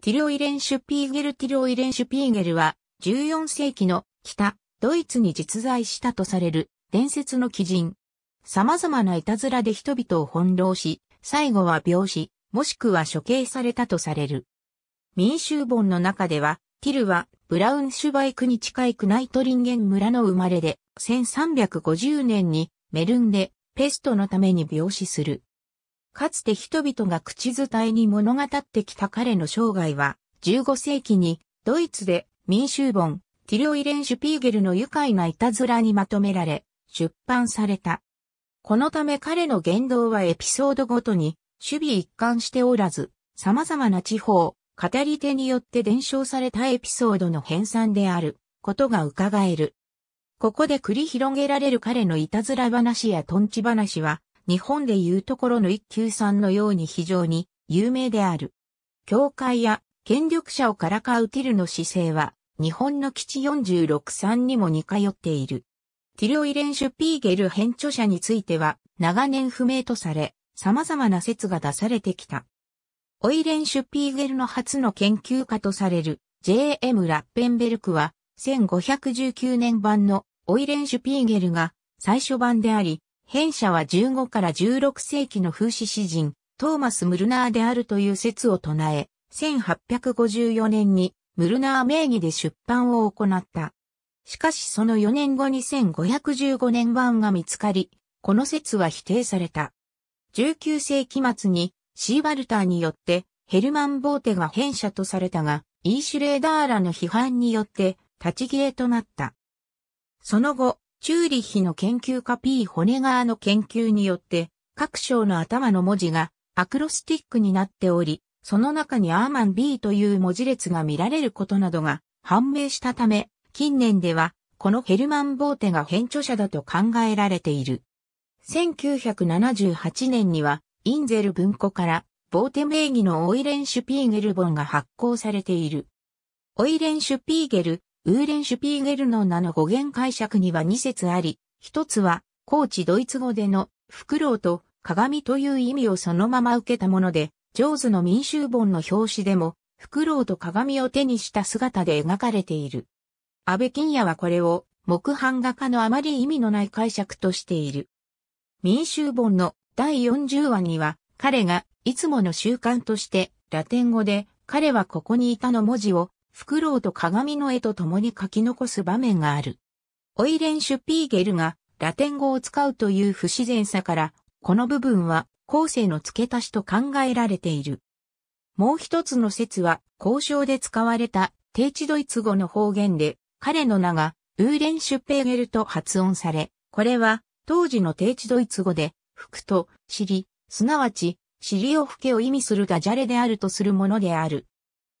ティオイレンシュピーゲルティオイレンシュピーゲルは14世紀の北ドイツに実在したとされる伝説の奇人。様々ないたずらで人々を翻弄し、最後は病死、もしくは処刑されたとされる。民衆本の中では、ティルはブラウンシュバイクに近いクナイトリンゲン村の生まれで、1350年にメルンでペストのために病死する。かつて人々が口伝えに物語ってきた彼の生涯は、15世紀にドイツで民衆本、ティリオイレン・シュピーゲルの愉快ないたずらにまとめられ、出版された。このため彼の言動はエピソードごとに、守備一貫しておらず、様々な地方、語り手によって伝承されたエピソードの編纂である、ことが伺える。ここで繰り広げられる彼のいたずら話やトンチ話は、日本でいうところの一級さんのように非常に有名である。教会や権力者をからかうティルの姿勢は、日本の基地46さんにも似通っている。ティル・オイレン・シュピーゲル編著者については、長年不明とされ、様々な説が出されてきた。オイレン・シュピーゲルの初の研究家とされる J.M. ラッペンベルクは、1519年版のオイレン・シュピーゲルが最初版であり、変者は15から16世紀の風刺詩人、トーマス・ムルナーであるという説を唱え、1854年にムルナー名義で出版を行った。しかしその4年後に1515年版が見つかり、この説は否定された。19世紀末にシーバルターによってヘルマン・ボーテが変者とされたが、イーシュレーダーらの批判によって立ち消えとなった。その後、チューリッヒの研究家 P. ホネガーの研究によって、各章の頭の文字がアクロスティックになっており、その中にアーマン B という文字列が見られることなどが判明したため、近年では、このヘルマン・ボーテが編著者だと考えられている。1978年には、インゼル文庫から、ボーテ名義のオイレンシュピーゲル本が発行されている。オイレンシュピーゲル、ウーレンシュピーゲルの名の語源解釈には2説あり、一つは、高知ドイツ語での、フクロウと鏡という意味をそのまま受けたもので、ジョーズの民衆本の表紙でも、フクロウと鏡を手にした姿で描かれている。安倍金也はこれを、木版画家のあまり意味のない解釈としている。民衆本の第40話には、彼がいつもの習慣として、ラテン語で、彼はここにいたの文字をフクロウと鏡の絵と共に書き残す場面がある。オイレン・シュピーゲルがラテン語を使うという不自然さから、この部分は後世の付け足しと考えられている。もう一つの説は、交渉で使われた低地ドイツ語の方言で、彼の名がウーレン・シュペーゲルと発音され、これは当時の低地ドイツ語で、服と尻、すなわち尻を吹けを意味するダジャレであるとするものである。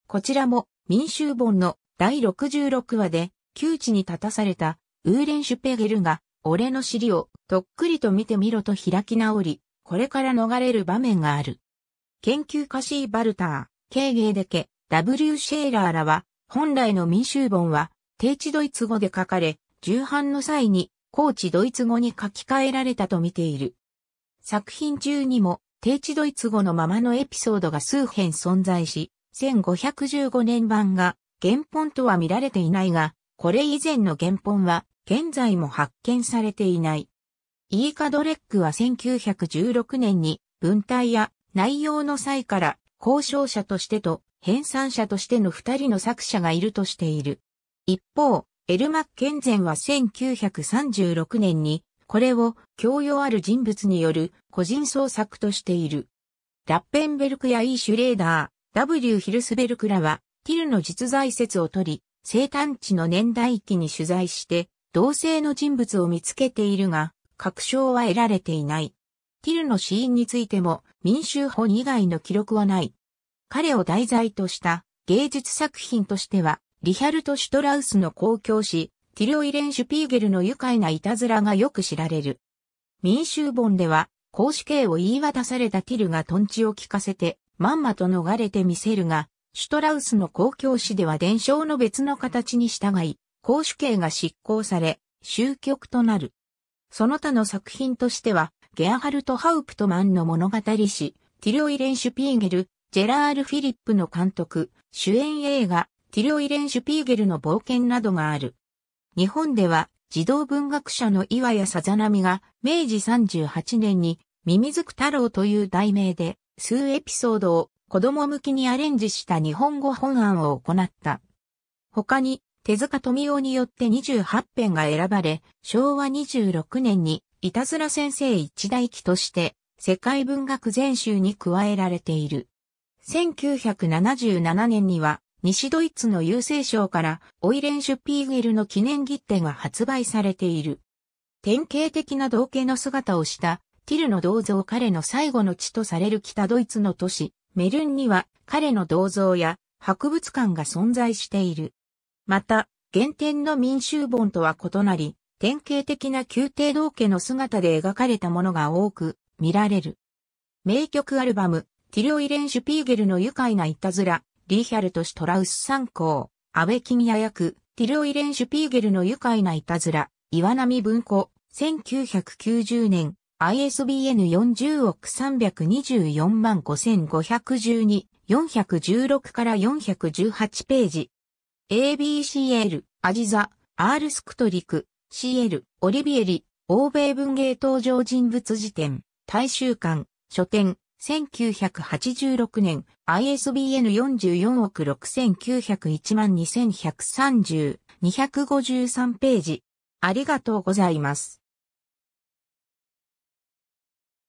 こちらも民衆本の第66話で、窮地に立たされたウーレンシュペゲルが、俺の尻をとっくりと見てみろと開き直り、これから逃れる場面がある。研究家シーバルター、ケーゲーデケ、W シェーラーらは、本来の民衆本は、低地ドイツ語で書かれ、重版の際に、高地ドイツ語に書き換えられたと見ている。作品中にも、低地ドイツ語のままのエピソードが数編存在し、1515年版が原本とは見られていないが、これ以前の原本は現在も発見されていない。イーカドレックは1916年に文体や内容の際から交渉者としてと編纂者としての二人の作者がいるとしている。一方、エル・マッケンゼンは1936年にこれを教養ある人物による個人創作としている。ラッペンベルクやイー・シュレーダー、W. ヒルスベルクらは、ティルの実在説を取り、生誕地の年代記に取材して、同性の人物を見つけているが、確証は得られていない。ティルの死因についても民衆本以外の記録はない。彼を題材とした芸術作品としては、リヒャルト・シュトラウスの公共誌、ティル・オイレン・シュピーゲルの愉快ないたずらがよく知られる。民衆本では、公子刑を言い渡されたティルがトンチを聞かせて、まんまと逃れてみせるが、シュトラウスの公共史では伝承の別の形に従い、公主刑が執行され、終局となる。その他の作品としては、ゲアハルト・ハウプトマンの物語史、ティリオイレン・シュピーゲル、ジェラール・フィリップの監督、主演映画、ティリオイレン・シュピーゲルの冒険などがある。日本では、児童文学者の岩谷さざなみが、明治38年に、ミミズク太郎という題名で、数エピソードを子供向きにアレンジした日本語本案を行った。他に、手塚富夫によって28編が選ばれ、昭和26年に、いたずら先生一代記として、世界文学全集に加えられている。1977年には、西ドイツの郵政省から、オイレンシュピーゲルの記念切手が発売されている。典型的な同型の姿をしたティルの銅像彼の最後の地とされる北ドイツの都市、メルンには彼の銅像や博物館が存在している。また、原点の民衆本とは異なり、典型的な宮廷道家の姿で描かれたものが多く見られる。名曲アルバム、ティルオイレンシュピーゲルの愉快ないたずら、リーヒャルト・シュトラウス参考、安倍金也役、ティルオイレンシュピーゲルの愉快ないたずら、岩波文庫、1990年、ISBN 40億324万5512、416から418ページ。ABCL、アジザ、アールスクトリク、CL、オリビエリ、欧米文芸登場人物辞典、大衆館、書店、1986年、ISBN 44億6901万2130、253ページ。ありがとうございます。